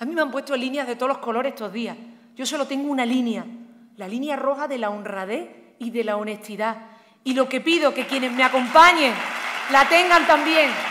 A mí me han puesto líneas de todos los colores estos días. Yo solo tengo una línea, la línea roja de la honradez y de la honestidad. Y lo que pido, que quienes me acompañen la tengan también.